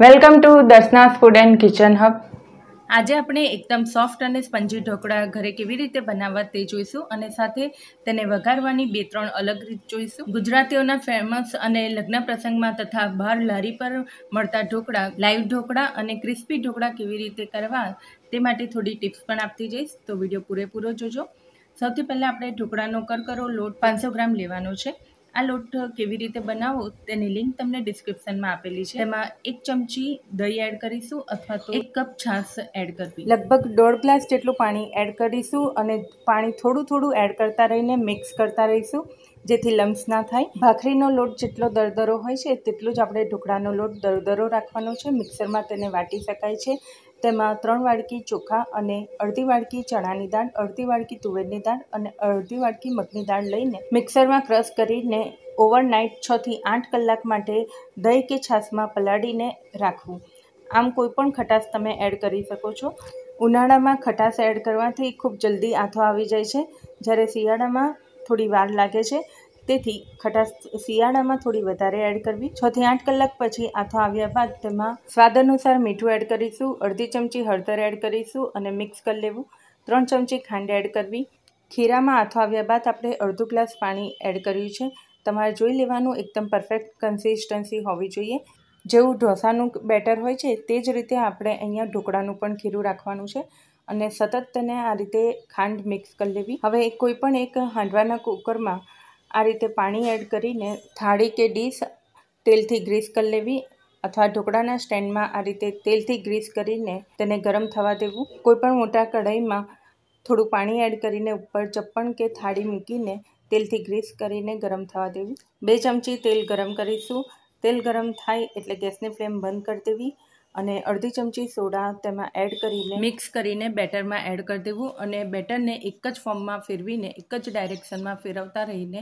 welcome to Darshana's food and kitchen hub આજે આપણે એકદમ સોફ્ટ અને સ્પંજી ઢોકળા ઘરે કેવી રીતે બનાવવા તે જોઈશું અને સાથે તેને વઘારવાની બે ત્રણ અલગ રીત જોઈશું ગુજરાતીઓના ફેમસ અને લગ્ન પ્રસંગમાં તથા બહાર લારી પર મળતા ઢોકળા લાઈવ ઢોકળા અને ક્રિસ્પી ઢોકળા કેવી રીતે કરવા તે માટે થોડી ટિપ્સ પણ આપતી જઈશ તો વિડીયો પૂરેપૂરો જોજો સૌથી પહેલાં આપણે ઢોકળાનો કરકરો લોટ પાંચસો ગ્રામ લેવાનો છે આ લોટ કેવી રીતે બનાવો તેની લિંક તમને ડિસ્ક્રિપ્શનમાં આપેલી છે એમાં એક ચમચી દહીં એડ કરીશું અથવા તો એક કપ છાશ એડ કરવી લગભગ દોઢ ગ્લાસ જેટલું પાણી એડ કરીશું અને પાણી થોડું થોડું એડ કરતા રહીને મિક્સ કરતા રહીશું જેથી લમ્સ ના થાય ભાખરીનો લોટ જેટલો દરદરો હોય છે તેટલું જ આપણે ઢોકળાનો લોટ દરદરો રાખવાનો છે મિક્સરમાં તેને વાટી શકાય છે તેમાં ત્રણ વાડકી ચોખા અને અડધી વાડકી ચણાની દાળ અડધી વાડકી તુવેરની દાળ અને અડધી વાડકી મગની દાળ લઈને મિક્સરમાં ક્રશ કરીને ઓવરનાઇટ છથી આઠ કલાક માટે દહીં કે છાશમાં પલાળીને રાખવું આમ કોઈપણ ખટાશ તમે એડ કરી શકો છો ઉનાળામાં ખટાશ એડ કરવાથી ખૂબ જલ્દી આથો આવી જાય છે જ્યારે શિયાળામાં થોડી વાર લાગે છે તેથી ખટાશ શિયાળામાં થોડી વધારે એડ કરવી છથી આઠ કલાક પછી આથો આવ્યા બાદ તેમાં સ્વાદ અનુસાર મીઠું એડ કરીશું અડધી ચમચી હળદર એડ કરીશું અને મિક્સ કરી લેવું ત્રણ ચમચી ખાંડ એડ કરવી ખીરામાં આથો આવ્યા બાદ આપણે અડધું ગ્લાસ પાણી એડ કર્યું છે તમારે જોઈ લેવાનું એકદમ પરફેક્ટ કન્સિસ્ટન્સી હોવી જોઈએ જેવું ઢોસાનું બેટર હોય છે તે જ રીતે આપણે અહીંયા ઢોકળાનું પણ ખીરું રાખવાનું છે અને સતત તેને આ રીતે ખાંડ મિક્સ કરી લેવી હવે કોઈ પણ એક હાંડવાના કુકરમાં આ રીતે પાણી એડ કરીને થાળી કે ડીશ તેલથી ગ્રીસ કરી લેવી અથવા ઢોકળાના સ્ટેન્ડમાં આ રીતે તેલથી ગ્રીસ કરીને તેને ગરમ થવા દેવું કોઈપણ મોટા કઢાઈમાં થોડું પાણી એડ કરીને ઉપર ચપ્પણ કે થાળી મૂકીને તેલથી ગ્રીસ કરીને ગરમ થવા દેવી બે ચમચી તેલ ગરમ કરીશું તેલ ગરમ થાય એટલે ગેસની ફ્લેમ બંધ કરી દેવી અને અડધી ચમચી સોડા તેમાં એડ કરીને મિક્સ કરીને બેટરમાં એડ કરી દેવું અને બેટરને એક જ ફોર્મમાં ફેરવીને એક જ ડાયરેક્શનમાં ફેરવતા રહીને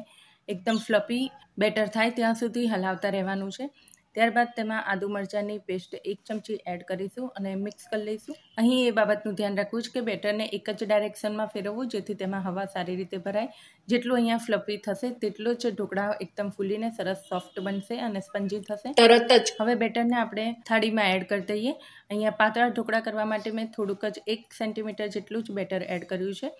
એકદમ ફ્લપી બેટર થાય ત્યાં સુધી હલાવતા રહેવાનું છે ત્યારબાદ તેમાં આદુ મરચાંની પેસ્ટ એક ચમચી એડ કરીશું અને મિક્સ કરી લઈશું અહીં એ બાબતનું ધ્યાન રાખવું છે કે બેટરને એક જ ડાયરેક્શનમાં ફેરવવું જેથી તેમાં હવા સારી રીતે ભરાય જેટલું અહીંયા ફ્લફી થશે તેટલો જ ઢોકળા એકદમ ફૂલીને સરસ સોફ્ટ બનશે અને સ્પંજી થશે તરત જ હવે બેટરને આપણે થાળીમાં એડ કરી દઈએ અહીંયા પાતળા ઢોકળા કરવા માટે મેં થોડુંક જ એક સેન્ટીમીટર જેટલું જ બેટર એડ કર્યું છે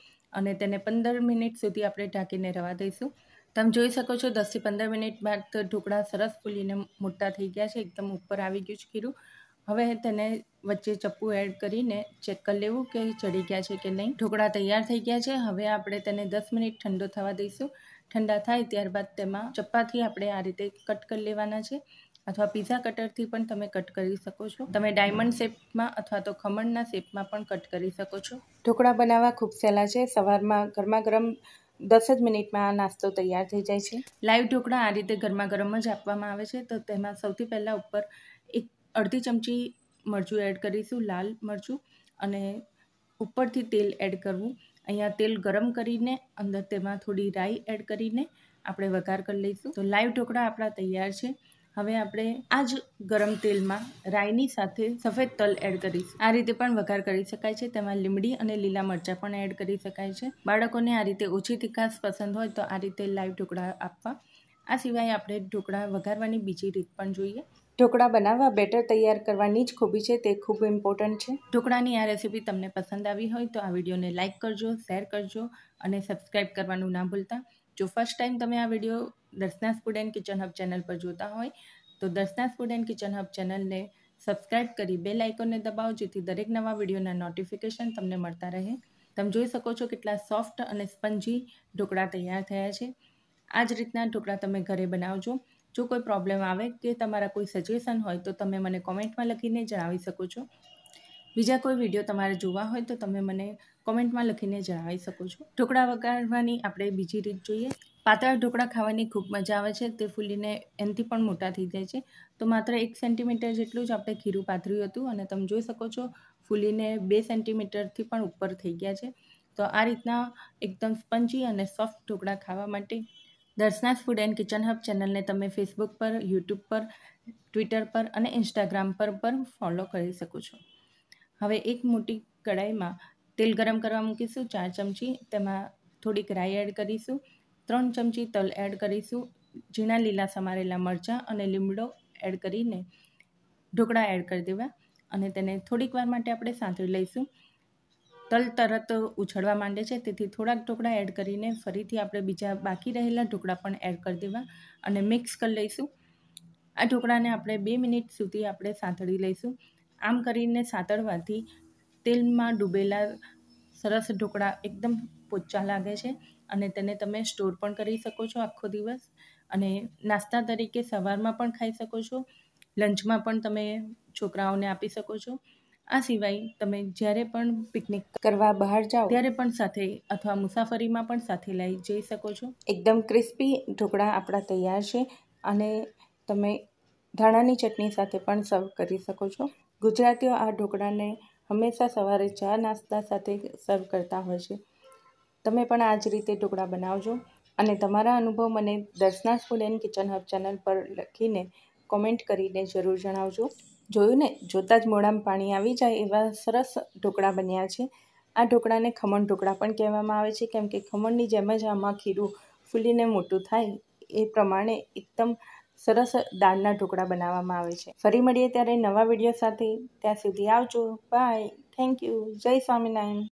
અને તેને પંદર મિનિટ સુધી આપણે ઢાંકીને રવા દઈશું તમે જોઈ શકો છો દસથી પંદર મિનિટ બાદ ઢોકળા સરસ ફૂલીને મોટા થઈ ગયા છે એકદમ ઉપર આવી ગયું છે ખીરું હવે તેને વચ્ચે ચપ્પુ એડ કરીને ચેક કરી લેવું કે ચડી ગયા છે કે નહીં ઢોકળા તૈયાર થઈ ગયા છે હવે આપણે તેને દસ મિનિટ ઠંડો થવા દઈશું ઠંડા થાય ત્યારબાદ તેમાં ચપ્પાથી આપણે આ રીતે કટ કરી લેવાના છે અથવા પીઝા કટરથી પણ તમે કટ કરી શકો છો તમે ડાયમંડ શેપમાં અથવા તો ખમણના શેપમાં પણ કટ કરી શકો છો ઢોકળા બનાવવા ખૂબ સહેલા છે સવારમાં ગરમા ગરમ દસ જ મિનિટમાં આ નાસ્તો તૈયાર થઈ જાય છે લાઈવ ઢોકળા આ રીતે ગરમા ગરમ જ આપવામાં આવે છે તો તેમાં સૌથી પહેલાં ઉપર એક અડધી ચમચી મરચું એડ કરીશું લાલ મરચું અને ઉપરથી તેલ એડ કરવું અહીંયા તેલ ગરમ કરીને અંદર તેમાં થોડી રાઈ એડ કરીને આપણે વઘાર કરી લઈશું તો લાઈવ ઢોકળા આપણા તૈયાર છે હવે આપણે આ જ ગરમ તેલમાં રાઈની સાથે સફેદ તલ એડ કરીશું આ રીતે પણ વઘાર કરી શકાય છે તેમાં લીમડી અને લીલા મરચાં પણ એડ કરી શકાય છે બાળકોને આ રીતે ઓછી તીખાશ પસંદ હોય તો આ રીતે લાઈવ ઢોકળા આપવા આ સિવાય આપણે ઢોકળા વઘારવાની બીજી રીત પણ જોઈએ ઢોકળા બનાવવા બેટર તૈયાર કરવાની જ ખૂબી છે તે ખૂબ ઇમ્પોર્ટન્ટ છે ઢોકળાની આ રેસીપી તમને પસંદ આવી હોય તો આ વિડીયોને લાઇક કરજો શેર કરજો અને સબસ્ક્રાઈબ કરવાનું ના ભૂલતા જો ફર્સ્ટ ટાઈમ તમે આ video Darshana food and kitchen hub channel પર જોતા હોય તો Darshana food and kitchen hub ચેનલને સબસ્ક્રાઇબ કરી બે આઇકોનને દબાવો જેથી દરેક નવા વિડીયોના નોટિફિકેશન તમને મળતા રહે તમે જોઈ શકો છો કેટલા સોફ્ટ અને સ્પંજી ઢોકળા તૈયાર થયા છે આ જ રીતના ઢોકળા તમે ઘરે બનાવજો જો કોઈ પ્રોબ્લેમ આવે કે તમારા કોઈ સજેશન હોય તો તમે મને કોમેન્ટમાં લખીને જણાવી શકો છો બીજા કોઈ વિડીયો તમારે જોવા હોય તો તમે મને કોમેન્ટમાં લખીને જણાવી શકો છો ઢોકળા વગાડવાની આપણે બીજી રીત જોઈએ પાતળા ઢોકળા ખાવાની ખૂબ મજા આવે છે તે ફૂલીને એનથી પણ મોટા થઈ જાય છે તો માત્ર એક સેન્ટીમીટર જેટલું જ આપણે ખીરું પાથર્યું હતું અને તમે જોઈ શકો છો ફૂલીને બે સેન્ટીમીટરથી પણ ઉપર થઈ ગયા છે તો આ રીતના એકદમ સ્પંજી અને સોફ્ટ ઢોકળા ખાવા માટે Darshana's food and kitchen hub ચેનલને તમે ફેસબુક પર યુટ્યુબ પર ટ્વિટર પર અને ઇન્સ્ટાગ્રામ પર પણ ફોલો કરી શકો છો હવે એક મોટી કડાઈમાં તેલ ગરમ કરવા મૂકીશું ચાર ચમચી તેમાં થોડીક રાઈ એડ કરીશું ત્રણ ચમચી તલ એડ કરીશું ઝીણા લીલા સમારેલા મરચાં અને લીમડો એડ કરીને ઢોકળા એડ કરી દેવા અને તેને થોડીક વાર માટે આપણે સાંતળી લઈશું તલ તરત ઉછળવા માંડે છે તેથી થોડાક ઢોકળા એડ કરીને ફરીથી આપણે બીજા બાકી રહેલા ઢોકળા પણ એડ કરી દેવા અને મિક્સ કરી લઈશું આ ઢોકળાને આપણે બે મિનિટ સુધી આપણે સાંતળી લઈશું આમ કરીને સાતળવાથી તેલમાં ડૂબેલા સરસ ઢોકળા એકદમ પોચા લાગે છે અને તેને તમે સ્ટોર પણ કરી શકો છો આખો દિવસ અને નાસ્તા તરીકે સવારમાં પણ ખાઈ શકો છો લંચમાં પણ તમે છોકરાઓને આપી શકો છો આ સિવાય તમે જ્યારે પણ પિકનિક કરવા બહાર જાઓ ત્યારે પણ સાથે અથવા મુસાફરીમાં પણ સાથે લઈ જઈ શકો છો એકદમ ક્રિસ્પી ઢોકળા આપણા તૈયાર છે અને તમે ધાણાની ચટણી સાથે પણ સર્વ કરી શકો છો ગુજરાતીઓ આ ઢોકળાને હંમેશા સવારે ચા નાસ્તા સાથે સર્વ કરતા હોય છે તમે પણ આ જ રીતે ઢોકળા બનાવજો અને તમારા અનુભવ મને Darshana school and kitchen hub channel પર લખીને કોમેન્ટ કરીને જરૂર જણાવજો જોયું ને જોતાં જ મોડામાં પાણી આવી જાય એવા સરસ ઢોકળા બન્યા છે આ ઢોકળાને ખમણ ઢોકળા પણ કહેવામાં આવે છે કેમ કે ખમણની જેમ જ આમાં ખીરું ફૂલીને મોટું થાય એ પ્રમાણે એકદમ સરસ દાળના ઢોકળા બનાવવામાં આવે છે ફરી મળીએ ત્યારે નવા વિડીયો સાથે ત્યાં સુધી આવજો બાય થેન્ક યુ જય સ્વામિનારાયણ